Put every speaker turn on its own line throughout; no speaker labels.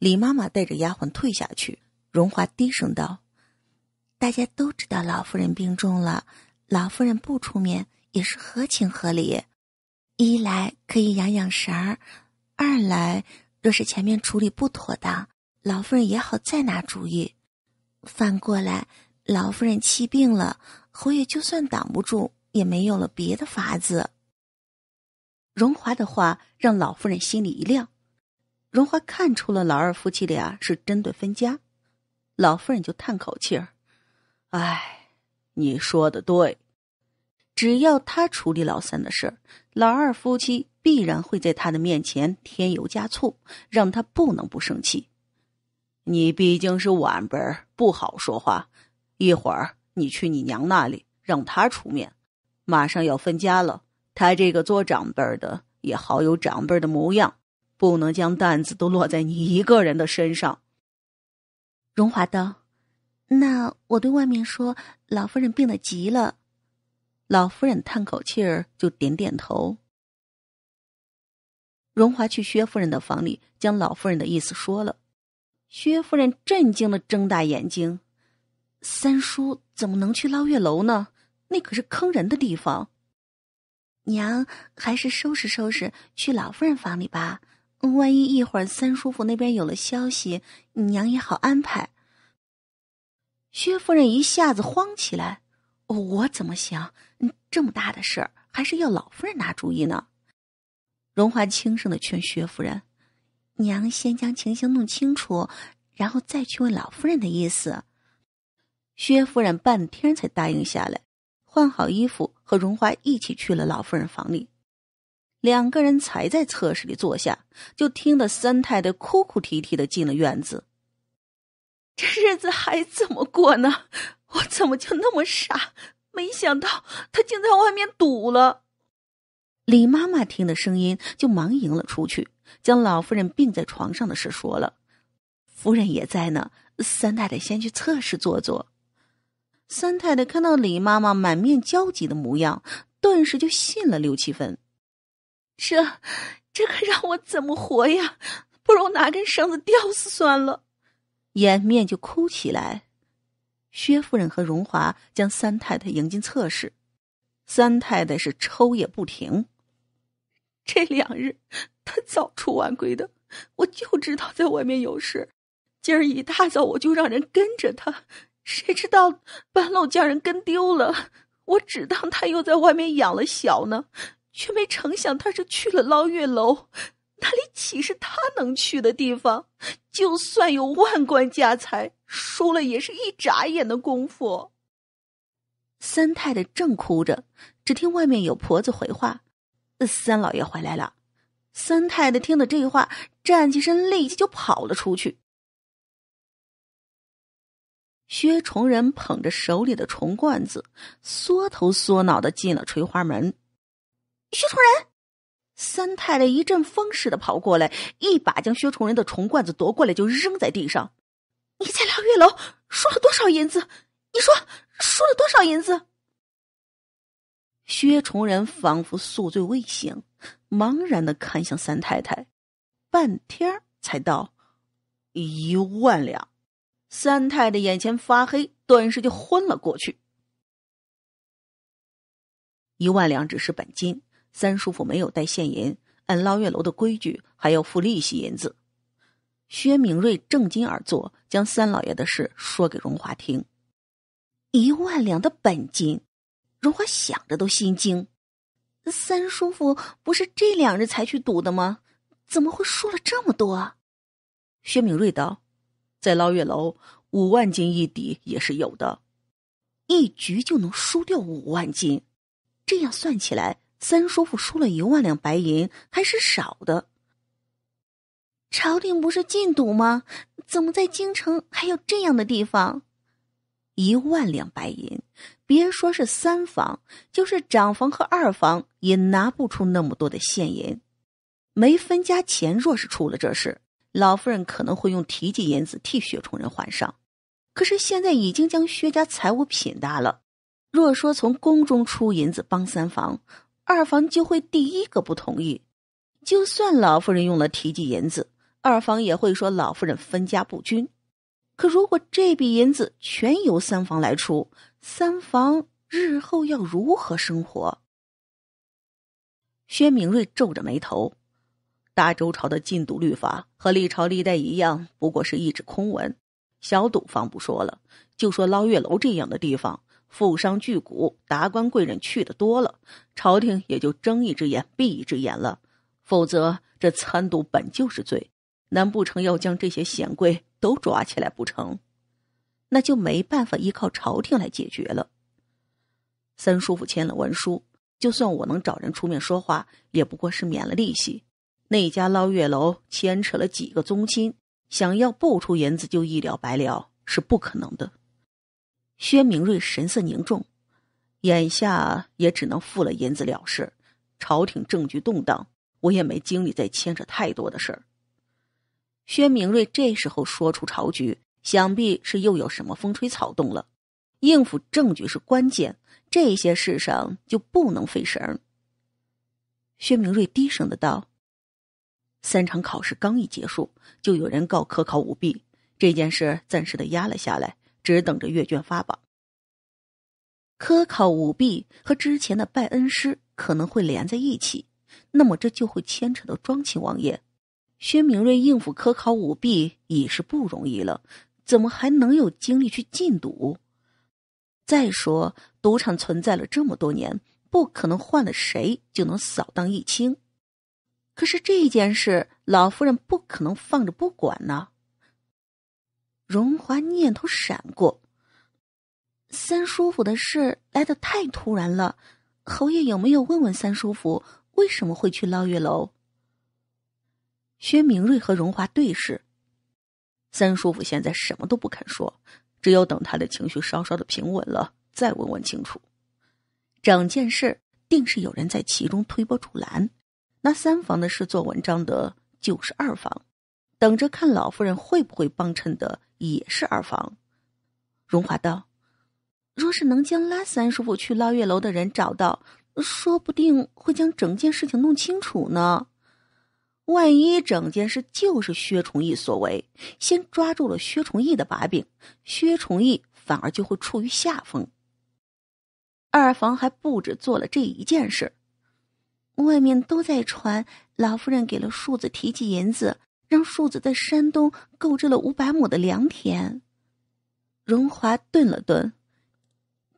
李妈妈带着丫鬟退下去，荣华低声道：“大家都知道老夫人病重了，老夫人不出面也是合情合理。一来可以养养神儿，二来若是前面处理不妥当，老夫人也好再拿主意。反过来，老夫人气病了，侯爷就算挡不住，也没有了别的法子。”荣华的话让老夫人心里一亮。荣华看出了老二夫妻俩是针对分家，老夫人就叹口气儿：“哎，你说的对，只要他处理老三的事儿，老二夫妻必然会在他的面前添油加醋，让他不能不生气。你毕竟是晚辈不好说话。一会儿你去你娘那里，让他出面。马上要分家了，他这个做长辈的也好有长辈的模样。”不能将担子都落在你一个人的身上，荣华道。那我对外面说，老夫人病得急了。老夫人叹口气儿，就点点头。荣华去薛夫人的房里，将老夫人的意思说了。薛夫人震惊的睁大眼睛：“三叔怎么能去捞月楼呢？那可是坑人的地方。娘，还是收拾收拾去老夫人房里吧。”万一一会儿三叔父那边有了消息，娘也好安排。薛夫人一下子慌起来，我怎么想？这么大的事儿，还是要老夫人拿主意呢。荣华轻声的劝薛夫人：“娘，先将情形弄清楚，然后再去问老夫人的意思。”薛夫人半天才答应下来，换好衣服和荣华一起去了老夫人房里。两个人才在侧室里坐下，就听得三太太哭哭啼啼的进了院子。这日子还怎么过呢？我怎么就那么傻？没想到他竟在外面赌了。李妈妈听的声音，就忙迎了出去，将老夫人病在床上的事说了。夫人也在呢，三太太先去侧室坐坐。三太太看到李妈妈满面焦急的模样，顿时就信了六七分。这，这可让我怎么活呀！不如拿根绳子吊死算了。掩面就哭起来。薛夫人和荣华将三太太迎进侧室。三太太是抽也不停。这两日，她早出晚归的，我就知道在外面有事。今儿一大早我就让人跟着她，谁知道半路将人跟丢了。我只当他又在外面养了小呢。却没成想，他是去了捞月楼，那里岂是他能去的地方？就算有万贯家财，输了也是一眨眼的功夫。三太太正哭着，只听外面有婆子回话：“三老爷回来了。”三太太听了这话，站起身，立即就跑了出去。薛崇仁捧着手里的虫罐子，缩头缩脑的进了垂花门。薛崇仁，三太太一阵风似的跑过来，一把将薛崇仁的虫罐子夺过来，就扔在地上。你在捞月楼输了多少银子？你说输了多少银子？薛崇仁仿佛宿醉未醒，茫然的看向三太太，半天才到一万两。三太太眼前发黑，顿时就昏了过去。一万两只是本金。三叔父没有带现银，按捞月楼的规矩，还要付利息银子。薛明瑞正襟而坐，将三老爷的事说给荣华听。一万两的本金，荣华想着都心惊。三叔父不是这两日才去赌的吗？怎么会输了这么多？薛明瑞道：“在捞月楼，五万金一底也是有的，一局就能输掉五万金，这样算起来。”三叔父输了一万两白银，还是少的。朝廷不是禁赌吗？怎么在京城还有这样的地方？一万两白银，别说是三房，就是长房和二房也拿不出那么多的现银。没分家前，若是出了这事，老夫人可能会用提借银子替薛崇仁还上。可是现在已经将薛家财物品搭了，若说从宫中出银子帮三房，二房就会第一个不同意，就算老夫人用了提及银子，二房也会说老夫人分家不均。可如果这笔银子全由三房来出，三房日后要如何生活？薛明瑞皱着眉头，大周朝的禁赌律法和历朝历代一样，不过是一纸空文。小赌坊不说了，就说捞月楼这样的地方。富商巨贾、达官贵人去的多了，朝廷也就睁一只眼闭一只眼了。否则，这参赌本就是罪，难不成要将这些显贵都抓起来不成？那就没办法依靠朝廷来解决了。三叔父签了文书，就算我能找人出面说话，也不过是免了利息。那家捞月楼牵扯了几个宗亲，想要不出银子就一了百了是不可能的。薛明瑞神色凝重，眼下也只能付了银子了事。朝廷政局动荡，我也没精力再牵扯太多的事儿。薛明瑞这时候说出朝局，想必是又有什么风吹草动了。应付政局是关键，这些事上就不能费神薛明瑞低声的道：“三场考试刚一结束，就有人告科考舞弊，这件事暂时的压了下来。”只等着阅卷发榜。科考舞弊和之前的拜恩师可能会连在一起，那么这就会牵扯到庄亲王爷。薛明瑞应付科考舞弊已是不容易了，怎么还能有精力去禁赌？再说，赌场存在了这么多年，不可能换了谁就能扫荡一清。可是这件事，老夫人不可能放着不管呢。荣华念头闪过，三叔父的事来得太突然了。侯爷有没有问问三叔父为什么会去捞月楼？薛明瑞和荣华对视，三叔父现在什么都不肯说，只有等他的情绪稍稍的平稳了，再问问清楚。整件事定是有人在其中推波助澜，拿三房的事做文章的，就是二房。等着看老夫人会不会帮衬的也是二房。荣华道：“若是能将拉三叔父去捞月楼的人找到，说不定会将整件事情弄清楚呢。万一整件事就是薛崇义所为，先抓住了薛崇义的把柄，薛崇义反而就会处于下风。”二房还不止做了这一件事，外面都在传老夫人给了庶子提起银子。让庶子在山东购置了五百亩的良田。荣华顿了顿，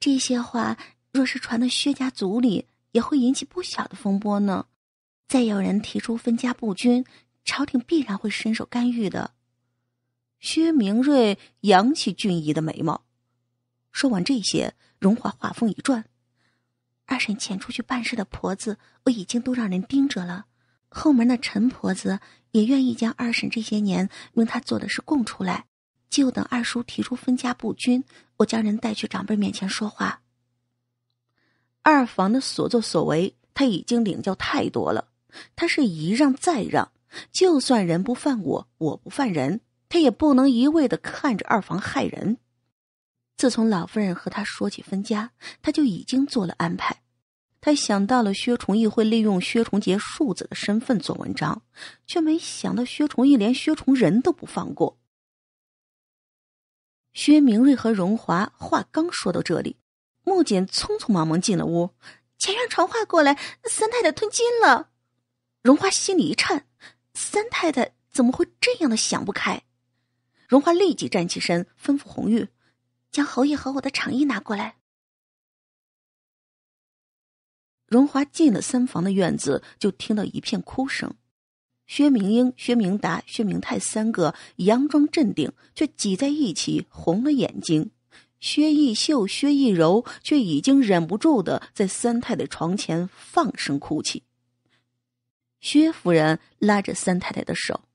这些话若是传到薛家族里，也会引起不小的风波呢。再有人提出分家不均，朝廷必然会伸手干预的。薛明瑞扬起俊逸的眉毛，说完这些，荣华话锋一转：“二婶前出去办事的婆子，我已经都让人盯着了。”后门的陈婆子也愿意将二婶这些年为她做的事供出来，就等二叔提出分家不均，我将人带去长辈面前说话。二房的所作所为，他已经领教太多了。他是一让再让，就算人不犯我，我不犯人，他也不能一味的看着二房害人。自从老夫人和他说起分家，他就已经做了安排。他想到了薛崇义会利用薛崇杰庶子的身份做文章，却没想到薛崇义连薛崇仁都不放过。薛明瑞和荣华话刚说到这里，木简匆匆忙忙进了屋，前院传话过来：三太太吞金了。荣华心里一颤，三太太怎么会这样的想不开？荣华立即站起身，吩咐红玉将侯爷和我的长衣拿过来。荣华进了三房的院子，就听到一片哭声。薛明英、薛明达、薛明泰三个佯装镇定，却挤在一起红了眼睛。薛逸秀、薛逸柔却已经忍不住的在三太太床前放声哭泣。薛夫人拉着三太太的手：“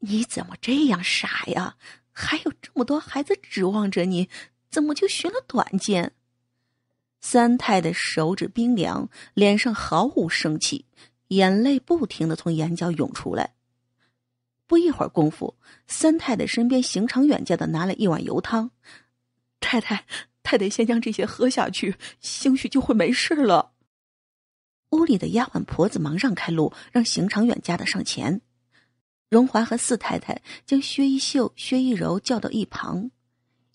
你怎么这样傻呀？还有这么多孩子指望着你，怎么就寻了短见？”三太太手指冰凉，脸上毫无生气，眼泪不停的从眼角涌出来。不一会儿功夫，三太太身边邢长远家的拿了一碗油汤，太太，太太先将这些喝下去，兴许就会没事了。屋里的丫鬟婆子忙让开路，让邢长远家的上前。荣华和四太太将薛一秀、薛一柔叫到一旁。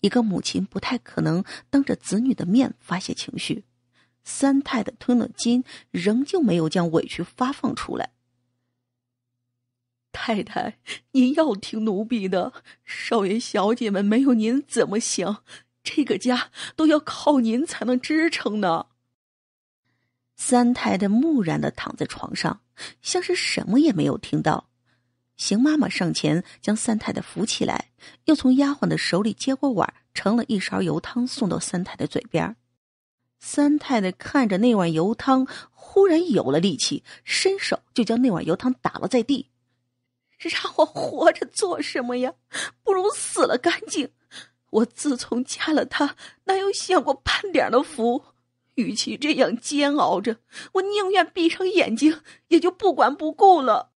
一个母亲不太可能当着子女的面发泄情绪。三太太吞了金，仍旧没有将委屈发放出来。太太，您要听奴婢的，少爷小姐们没有您怎么行？这个家都要靠您才能支撑呢。三太太木然的躺在床上，像是什么也没有听到。邢妈妈上前将三太太扶起来，又从丫鬟的手里接过碗，盛了一勺油汤送到三太太嘴边。三太太看着那碗油汤，忽然有了力气，伸手就将那碗油汤打落在地。让我活着做什么呀？不如死了干净。我自从嫁了他，哪有享过半点的福？与其这样煎熬着，我宁愿闭上眼睛，也就不管不顾了。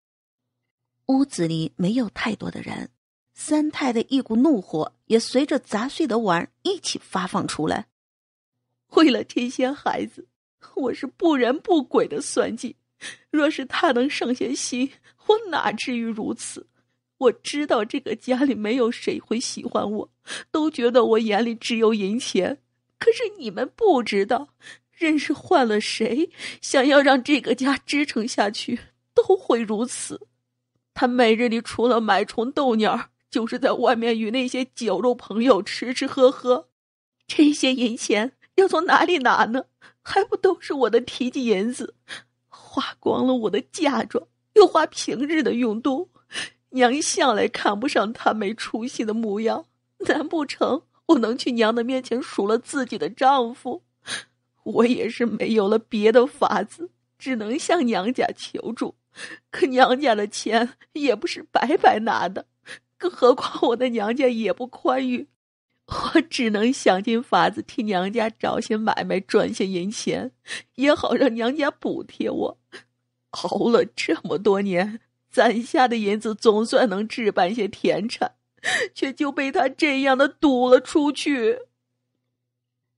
屋子里没有太多的人，三太太一股怒火也随着砸碎的碗一起发放出来。为了这些孩子，我是不人不鬼的算计。若是他能上些心，我哪至于如此？我知道这个家里没有谁会喜欢我，都觉得我眼里只有银钱。可是你们不知道，任是换了谁，想要让这个家支撑下去，都会如此。他每日里除了买虫豆鸟，就是在外面与那些酒肉朋友吃吃喝喝。这些银钱要从哪里拿呢？还不都是我的提亲银子，花光了我的嫁妆，又花平日的用度。娘向来看不上他没出息的模样，难不成我能去娘的面前数了自己的丈夫？我也是没有了别的法子，只能向娘家求助。可娘家的钱也不是白白拿的，更何况我的娘家也不宽裕，我只能想尽法子替娘家找些买卖赚些银钱，也好让娘家补贴我。熬了这么多年，攒下的银子总算能置办些田产，却就被他这样的赌了出去。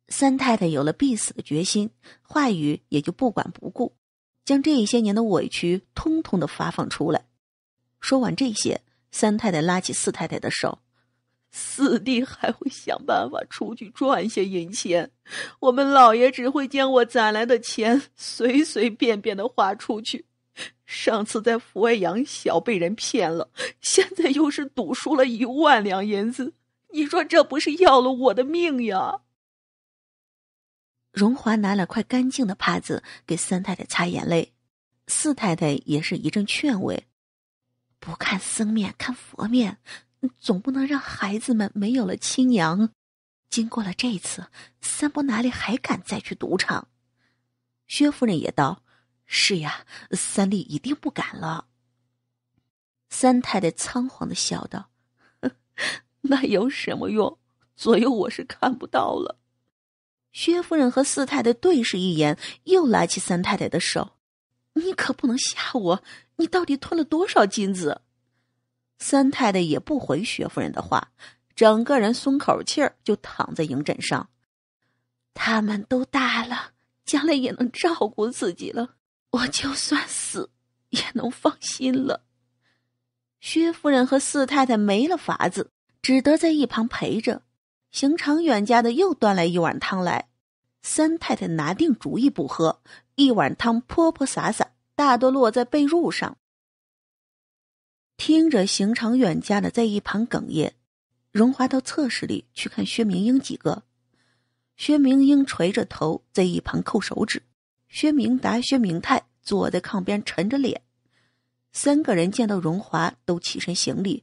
三太太有了必死的决心，话语也就不管不顾。将这些年的委屈通通的发放出来。说完这些，三太太拉起四太太的手：“四弟还会想办法出去赚些银钱，我们老爷只会将我攒来的钱随随便便的花出去。上次在府外养小被人骗了，现在又是赌输了一万两银子，你说这不是要了我的命呀？”荣华拿了块干净的帕子给三太太擦眼泪，四太太也是一阵劝慰：“不看僧面看佛面，总不能让孩子们没有了亲娘。”经过了这次，三伯哪里还敢再去赌场？薛夫人也道：“是呀，三弟一定不敢了。”三太太仓皇的笑道：“ 那有什么用？左右我是看不到了。”薛夫人和四太太对视一眼，又拉起三太太的手：“你可不能吓我！你到底吞了多少金子？”三太太也不回薛夫人的话，整个人松口气儿，就躺在营枕上。他们都大了，将来也能照顾自己了。我就算死，也能放心了。薛夫人和四太太没了法子，只得在一旁陪着。邢长远家的又端来一碗汤来，三太太拿定主意不喝，一碗汤泼泼洒洒，大多落在被褥上。听着邢长远家的在一旁哽咽，荣华到侧室里去看薛明英几个，薛明英垂着头在一旁扣手指，薛明达、薛明泰坐在炕边沉着脸，三个人见到荣华都起身行礼，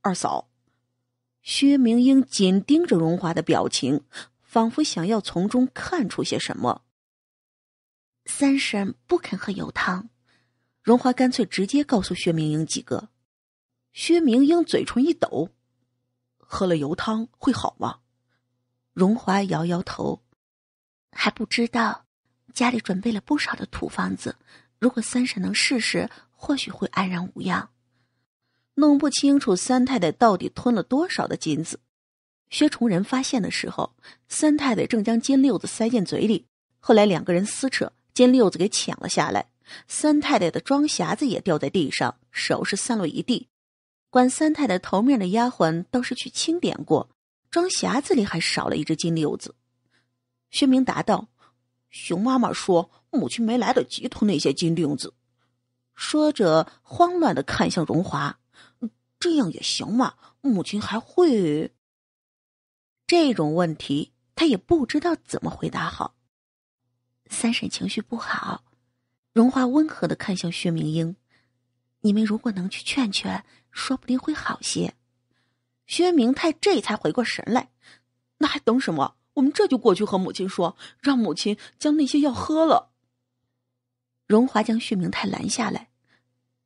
二嫂。薛明英紧盯着荣华的表情，仿佛想要从中看出些什么。三婶不肯喝油汤，荣华干脆直接告诉薛明英几个。薛明英嘴唇一抖：“喝了油汤会好吗？”荣华摇摇头：“还不知道。家里准备了不少的土方子，如果三婶能试试，或许会安然无恙。”弄不清楚三太太到底吞了多少的金子，薛崇仁发现的时候，三太太正将金六子塞进嘴里。后来两个人撕扯，金六子给抢了下来，三太太的装匣子也掉在地上，首饰散落一地。管三太太头面的丫鬟倒是去清点过，装匣子里还少了一只金六子。薛明答道：“熊妈妈说母亲没来得及吞那些金六子。”说着慌乱的看向荣华。这样也行嘛，母亲还会这种问题，他也不知道怎么回答好。三婶情绪不好，荣华温和的看向薛明英：“你们如果能去劝劝，说不定会好些。”薛明泰这才回过神来：“那还等什么？我们这就过去和母亲说，让母亲将那些药喝了。”荣华将薛明泰拦下来：“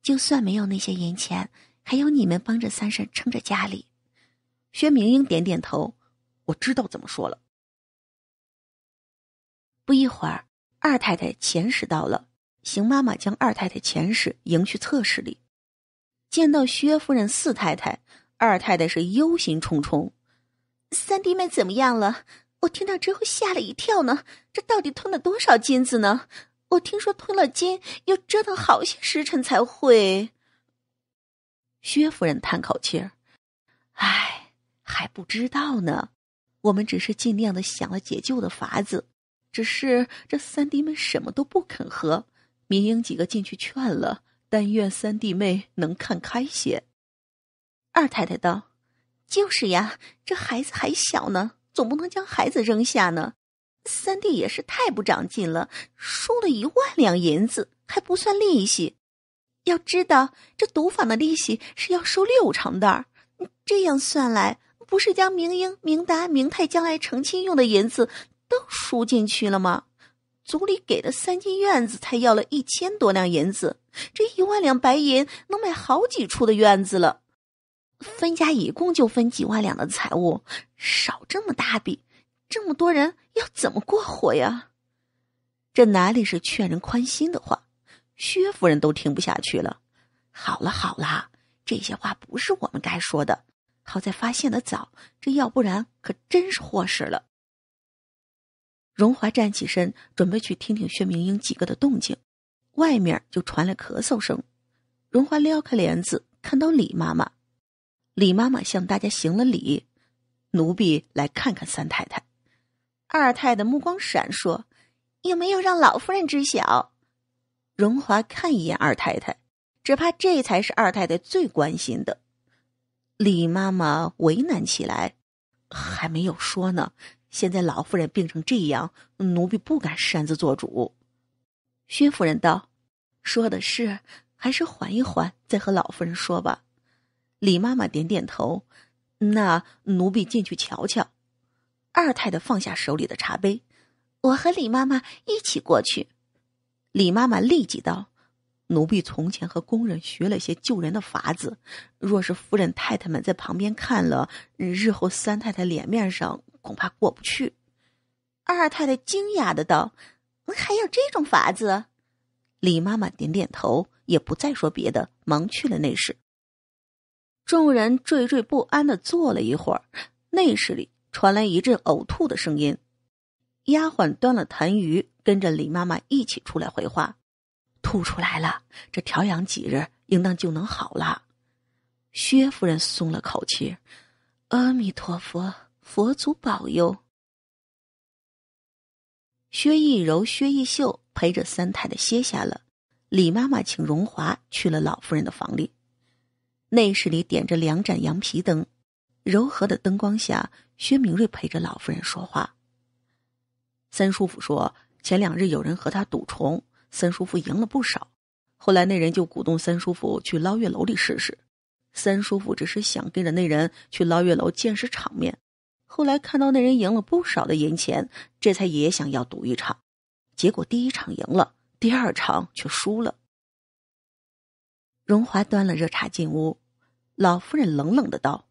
就算没有那些银钱。”还有你们帮着三婶撑着家里，薛明英点点头，我知道怎么说了。不一会儿，二太太钱使到了，邢妈妈将二太太钱使迎去侧室里，见到薛夫人、四太太、二太太是忧心忡忡。三弟妹怎么样了？我听到之后吓了一跳呢。这到底吞了多少金子呢？我听说吞了金，要折腾好些时辰才会。薛夫人叹口气儿：“唉，还不知道呢。我们只是尽量的想了解救的法子，只是这三弟妹什么都不肯喝。明英几个进去劝了，但愿三弟妹能看开些。”二太太道：“就是呀，这孩子还小呢，总不能将孩子扔下呢。三弟也是太不长进了，输了一万两银子还不算利息。”要知道，这赌坊的利息是要收六成的。这样算来，不是将明英、明达、明泰将来成亲用的银子都输进去了吗？族里给的三间院子，才要了一千多两银子。这一万两白银能买好几处的院子了。分家一共就分几万两的财物，少这么大笔，这么多人要怎么过活呀？这哪里是劝人宽心的话？薛夫人都听不下去了。好了好了，这些话不是我们该说的。好在发现的早，这要不然可真是祸事了。荣华站起身，准备去听听薛明英几个的动静，外面就传来咳嗽声。荣华撩开帘子，看到李妈妈。李妈妈向大家行了礼：“奴婢来看看三太太。”二太的目光闪烁：“有没有让老夫人知晓？”荣华看一眼二太太，只怕这才是二太太最关心的。李妈妈为难起来，还没有说呢。现在老夫人病成这样，奴婢不敢擅自做主。薛夫人道：“说的是，还是缓一缓，再和老夫人说吧。”李妈妈点点头：“那奴婢进去瞧瞧。”二太太放下手里的茶杯：“我和李妈妈一起过去。”李妈妈立即道：“奴婢从前和工人学了些救人的法子，若是夫人太太们在旁边看了，日后三太太脸面上恐怕过不去。”二太太惊讶的道：“还有这种法子？”李妈妈点点头，也不再说别的，忙去了内室。众人惴惴不安的坐了一会儿，内室里传来一阵呕吐的声音，丫鬟端了痰盂。跟着李妈妈一起出来回话，吐出来了。这调养几日，应当就能好了。薛夫人松了口气：“阿弥陀佛，佛祖保佑。”薛毅柔、薛毅秀陪着三太太歇下了。李妈妈请荣华去了老夫人的房里。内室里点着两盏羊皮灯，柔和的灯光下，薛明瑞陪着老夫人说话。三叔父说。前两日有人和他赌虫，三叔父赢了不少。后来那人就鼓动三叔父去捞月楼里试试。三叔父只是想跟着那人去捞月楼见识场面。后来看到那人赢了不少的银钱，这才也想要赌一场。结果第一场赢了，第二场却输了。荣华端了热茶进屋，老夫人冷冷的道：“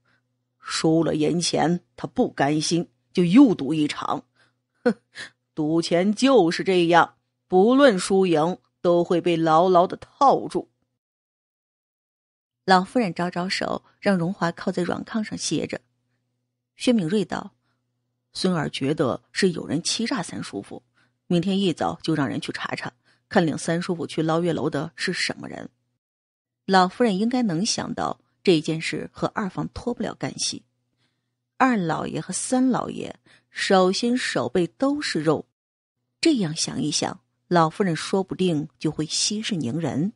输了银钱，他不甘心，就又赌一场。”哼。赌钱就是这样，不论输赢，都会被牢牢的套住。老夫人招招手，让荣华靠在软炕上歇着。薛敏瑞道：“孙儿觉得是有人欺诈三叔父，明天一早就让人去查查，看领三叔父去捞月楼的是什么人。”老夫人应该能想到这件事和二房脱不了干系，二老爷和三老爷。手心手背都是肉，这样想一想，老夫人说不定就会息事宁人。